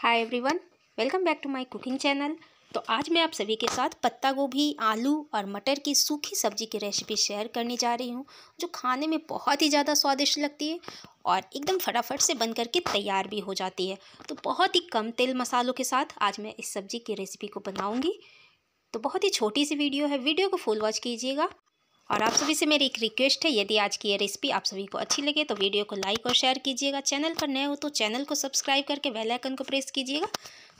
hi everyone welcome back to my cooking channel तो आज मैं आप सभी के साथ पत्ता गोभी आलू और मटर की सूखी सब्जी की रेसिपी शेयर करने जा रही हूँ जो खाने में बहुत ही ज़्यादा स्वादिष्ट लगती है और एकदम फटाफट से बन करके तैयार भी हो जाती है तो बहुत ही कम तेल मसालों के साथ आज मैं इस सब्ज़ी की रेसिपी को बनाऊँगी तो बहुत ही छोटी सी वीडियो है वीडियो को फुल वॉच कीजिएगा और आप सभी से मेरी एक रिक्वेस्ट है यदि आज की ये रेसिपी आप सभी को अच्छी लगे तो वीडियो को लाइक और शेयर कीजिएगा चैनल पर नए हो तो चैनल को सब्सक्राइब करके बेल आइकन को प्रेस कीजिएगा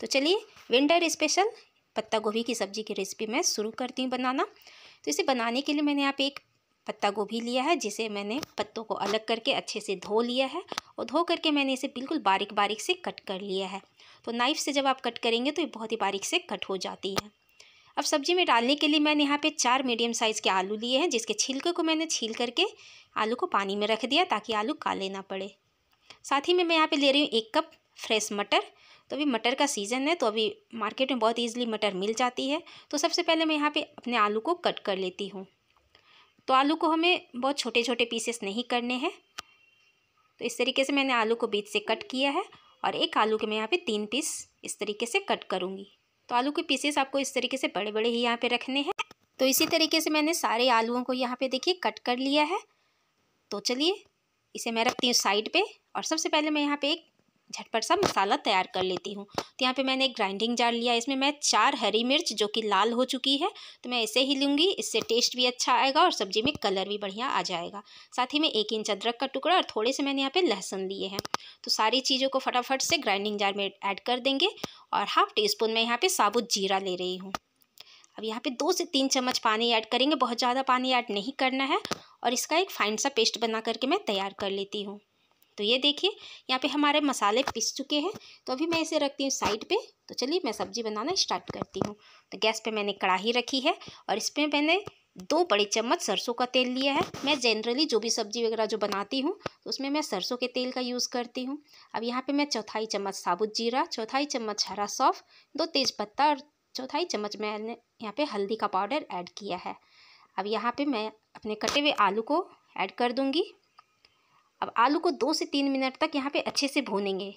तो चलिए विंटर स्पेशल पत्ता गोभी की सब्जी की रेसिपी मैं शुरू करती हूँ बनाना तो इसे बनाने के लिए मैंने यहाँ पे एक पत्ता गोभी लिया है जिसे मैंने पत्तों को अलग करके अच्छे से धो लिया है और धो करके मैंने इसे बिल्कुल बारीक बारीक से कट कर लिया है तो नाइफ़ से जब आप कट करेंगे तो ये बहुत ही बारीक से कट हो जाती है अब सब्जी में डालने के लिए मैंने यहाँ पे चार मीडियम साइज़ के आलू लिए हैं जिसके छिलके को मैंने छील करके आलू को पानी में रख दिया ताकि आलू काले ना पड़े साथ ही में मैं यहाँ पे ले रही हूँ एक कप फ्रेश मटर तो अभी मटर का सीज़न है तो अभी मार्केट में बहुत ईजिली मटर मिल जाती है तो सबसे पहले मैं यहाँ पर अपने आलू को कट कर लेती हूँ तो आलू को हमें बहुत छोटे छोटे पीसेस नहीं करने हैं तो इस तरीके से मैंने आलू को बीच से कट किया है और एक आलू के मैं यहाँ पे तीन पीस इस तरीके से कट करूँगी तो आलू के पीसेस आपको इस तरीके से बड़े बड़े ही यहाँ पे रखने हैं तो इसी तरीके से मैंने सारे आलूओं को यहाँ पे देखिए कट कर लिया है तो चलिए इसे मैं रखती हूँ साइड पे और सबसे पहले मैं यहाँ पे एक झटपट सा मसाला तैयार कर लेती हूँ तो यहाँ पे मैंने एक ग्राइंडिंग जार लिया इसमें मैं चार हरी मिर्च जो कि लाल हो चुकी है तो मैं इसे ही लूँगी इससे टेस्ट भी अच्छा आएगा और सब्जी में कलर भी बढ़िया आ जाएगा साथ ही में एक इंच अदरक का टुकड़ा और थोड़े से मैंने यहाँ पर लहसुन लिए हैं तो सारी चीज़ों को फटाफट से ग्राइंडिंग जार में ऐड कर देंगे और हाफ टी स्पून मैं यहाँ पर साबुत जीरा ले रही हूँ अब यहाँ पे दो से तीन चम्मच पानी ऐड करेंगे बहुत ज़्यादा पानी ऐड नहीं करना है और इसका एक फाइन सा पेस्ट बना करके मैं तैयार कर लेती हूँ तो ये देखिए यहाँ पे हमारे मसाले पिस चुके हैं तो अभी मैं इसे रखती हूँ साइड पे तो चलिए मैं सब्ज़ी बनाना स्टार्ट करती हूँ तो गैस पे मैंने कढ़ाई रखी है और इसमें मैंने दो बड़े चम्मच सरसों का तेल लिया है मैं जनरली जो भी सब्ज़ी वगैरह जो बनाती हूँ तो उसमें मैं सरसों के तेल का यूज़ करती हूँ अब यहाँ पर मैं चौथाई चम्मच साबुत जीरा चौथाई चम्मच हरा सौफ दो तेज और चौथाई चम्मच मैंने यहाँ पर हल्दी का पाउडर ऐड किया है अब यहाँ पर मैं अपने कटे हुए आलू को ऐड कर दूँगी अब आलू को दो से तीन मिनट तक यहाँ पे अच्छे से भूनेंगे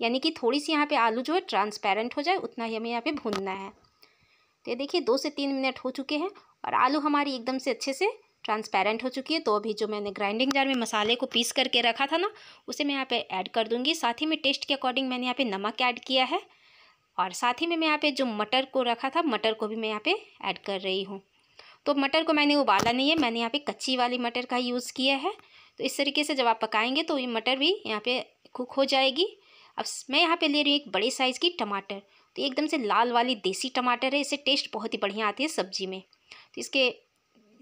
यानी कि थोड़ी सी यहाँ पे आलू जो है ट्रांसपेरेंट हो जाए उतना ही हमें यहाँ पे भूनना है तो ये देखिए दो से तीन मिनट हो चुके हैं और आलू हमारी एकदम से अच्छे से ट्रांसपेरेंट हो चुकी है तो अभी जो मैंने ग्राइंडिंग जार में मसाले को पीस करके रखा था ना उसे मैं यहाँ पर ऐड कर दूँगी साथ ही में टेस्ट के अकॉर्डिंग मैंने यहाँ पर नमक ऐड किया है और साथ ही में मैं यहाँ पे जो मटर को रखा था मटर को भी मैं यहाँ पर ऐड कर रही हूँ तो मटर को मैंने उबाला नहीं है मैंने यहाँ पर कच्ची वाली मटर का यूज़ किया है तो इस तरीके से जब आप पकाएंगे तो ये मटर भी यहाँ पे कुक हो जाएगी अब मैं यहाँ पे ले रही हूँ एक बड़े साइज़ की टमाटर तो एकदम से लाल वाली देसी टमाटर है इससे टेस्ट बहुत ही बढ़िया आती है सब्जी में तो इसके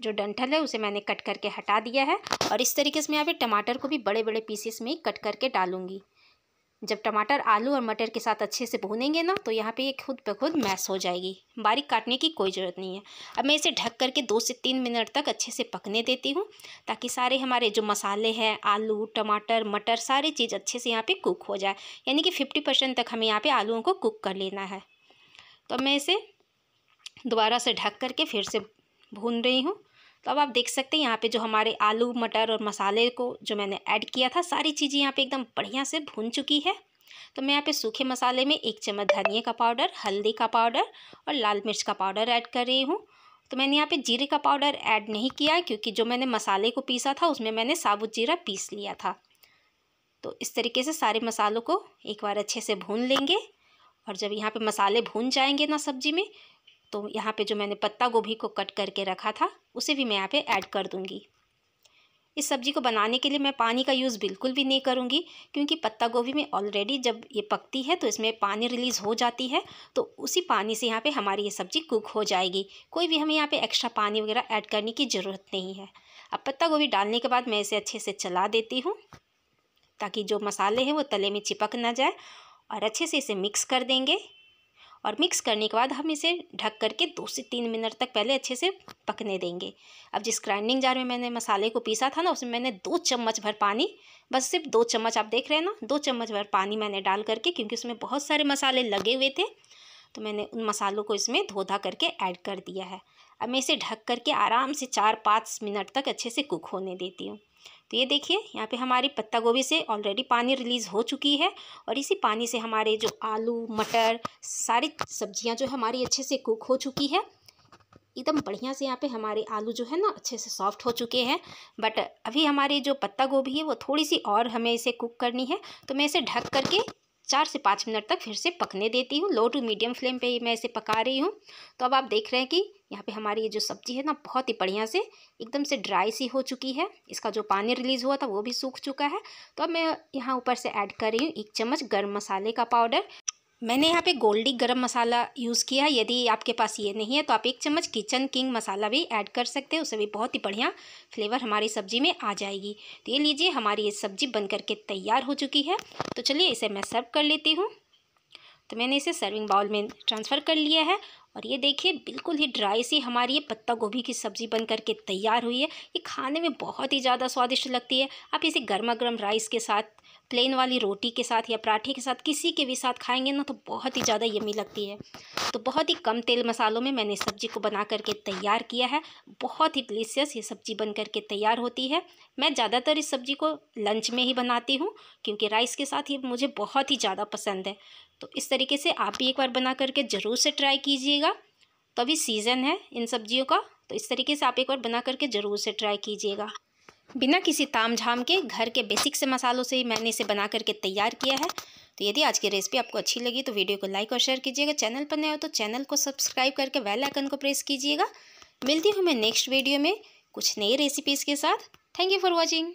जो डंठल है उसे मैंने कट करके हटा दिया है और इस तरीके से मैं यहाँ पे टमाटर को भी बड़े बड़े पीसेस में कट करके डालूंगी जब टमाटर आलू और मटर के साथ अच्छे से भूनेंगे ना तो यहाँ पे ये खुद ब खुद मैस हो जाएगी बारीक काटने की कोई ज़रूरत नहीं है अब मैं इसे ढक करके दो से तीन मिनट तक अच्छे से पकने देती हूँ ताकि सारे हमारे जो मसाले हैं आलू टमाटर मटर सारी चीज़ अच्छे से यहाँ पे कुक हो जाए यानी कि फिफ्टी परसेंट तक हमें यहाँ पर आलुओं को कुक कर लेना है तो मैं इसे दोबारा से ढक करके फिर से भून रही हूँ तो अब आप देख सकते हैं यहाँ पे जो हमारे आलू मटर और मसाले को जो मैंने ऐड किया था सारी चीज़ें यहाँ पे एकदम बढ़िया से भून चुकी है तो मैं यहाँ पे सूखे मसाले में एक चम्मच धनिया का पाउडर हल्दी का पाउडर और लाल मिर्च का पाउडर ऐड कर रही हूँ तो मैंने यहाँ पे जीरे का पाउडर ऐड नहीं किया क्योंकि जो मैंने मसाले को पीसा था उसमें मैंने साबुत जीरा पीस लिया था तो इस तरीके से सारे मसालों को एक बार अच्छे से भून लेंगे और जब यहाँ पे मसाले भून जाएंगे ना सब्जी में तो यहाँ पे जो मैंने पत्ता गोभी को कट करके रखा था उसे भी मैं यहाँ पे ऐड कर दूँगी इस सब्ज़ी को बनाने के लिए मैं पानी का यूज़ बिल्कुल भी नहीं करूँगी क्योंकि पत्ता गोभी में ऑलरेडी जब ये पकती है तो इसमें पानी रिलीज़ हो जाती है तो उसी पानी से यहाँ पे हमारी ये सब्ज़ी कुक हो जाएगी कोई भी हमें यहाँ पे एक्स्ट्रा पानी वगैरह ऐड करने की ज़रूरत नहीं है अब पत्ता गोभी डालने के बाद मैं इसे अच्छे से चला देती हूँ ताकि जो मसाले हैं वो तले में चिपक ना जाए और अच्छे से इसे मिक्स कर देंगे और मिक्स करने के बाद हम इसे ढक करके दो से तीन मिनट तक पहले अच्छे से पकने देंगे अब जिस ग्राइंडिंग जार में मैंने मसाले को पीसा था ना उसमें मैंने दो चम्मच भर पानी बस सिर्फ दो चम्मच आप देख रहे हैं ना दो चम्मच भर पानी मैंने डाल करके क्योंकि उसमें बहुत सारे मसाले लगे हुए थे तो मैंने उन मसालों को इसमें धोधा करके ऐड कर दिया है अब मैं इसे ढक करके आराम से चार पाँच मिनट तक अच्छे से कुक होने देती हूँ तो ये देखिए यहाँ पे हमारी पत्ता गोभी से ऑलरेडी पानी रिलीज़ हो चुकी है और इसी पानी से हमारे जो आलू मटर सारी सब्जियाँ जो है हमारी अच्छे से कुक हो चुकी है एकदम बढ़िया से यहाँ पे हमारे आलू जो है ना अच्छे से सॉफ्ट हो चुके हैं बट अभी हमारी जो पत्ता गोभी है वो थोड़ी सी और हमें इसे कुक करनी है तो मैं इसे ढक करके चार से पाँच मिनट तक फिर से पकने देती हूँ लो टू मीडियम फ्लेम पे मैं इसे पका रही हूँ तो अब आप देख रहे हैं कि यहाँ पे हमारी ये जो सब्जी है ना बहुत ही बढ़िया से एकदम से ड्राई सी हो चुकी है इसका जो पानी रिलीज़ हुआ था वो भी सूख चुका है तो अब मैं यहाँ ऊपर से ऐड कर रही हूँ एक चम्मच गर्म मसाले का पाउडर मैंने यहाँ पे गोल्डी गरम मसाला यूज़ किया है यदि आपके पास ये नहीं है तो आप एक चम्मच किचन किंग मसाला भी ऐड कर सकते हैं उससे भी बहुत ही बढ़िया फ्लेवर हमारी सब्ज़ी में आ जाएगी तो ये लीजिए हमारी ये सब्ज़ी बन करके तैयार हो चुकी है तो चलिए इसे मैं सर्व कर लेती हूँ तो मैंने इसे सर्विंग बाउल में ट्रांसफ़र कर लिया है और ये देखिए बिल्कुल ही ड्राई सी हमारी ये पत्ता गोभी की सब्ज़ी बन करके तैयार हुई है ये खाने में बहुत ही ज़्यादा स्वादिष्ट लगती है आप इसे गर्मा गर्म राइस के साथ प्लेन वाली रोटी के साथ या पराठे के साथ किसी के भी साथ खाएंगे ना तो बहुत ही ज़्यादा यमी लगती है तो बहुत ही कम तेल मसालों में मैंने सब्ज़ी को बना करके तैयार किया है बहुत ही डिलीशियस ये सब्ज़ी बन करके तैयार होती है मैं ज़्यादातर इस सब्ज़ी को लंच में ही बनाती हूँ क्योंकि राइस के साथ ये मुझे बहुत ही ज़्यादा पसंद है तो इस तरीके से आप भी एक बार बना करके ज़रूर से ट्राई कीजिएगा तो अभी सीज़न है इन सब्जियों का तो इस तरीके से आप एक बार बना करके ज़रूर से ट्राई कीजिएगा बिना किसी ताम झाम के घर के बेसिक से मसालों से ही मैंने इसे बना करके तैयार किया है तो यदि आज की रेसिपी आपको अच्छी लगी तो वीडियो को लाइक और शेयर कीजिएगा चैनल पर नए हो तो चैनल को सब्सक्राइब करके बेल आइकन को प्रेस कीजिएगा मिलती हूँ मैं नेक्स्ट वीडियो में कुछ नई रेसिपीज़ के साथ थैंक यू फॉर वॉचिंग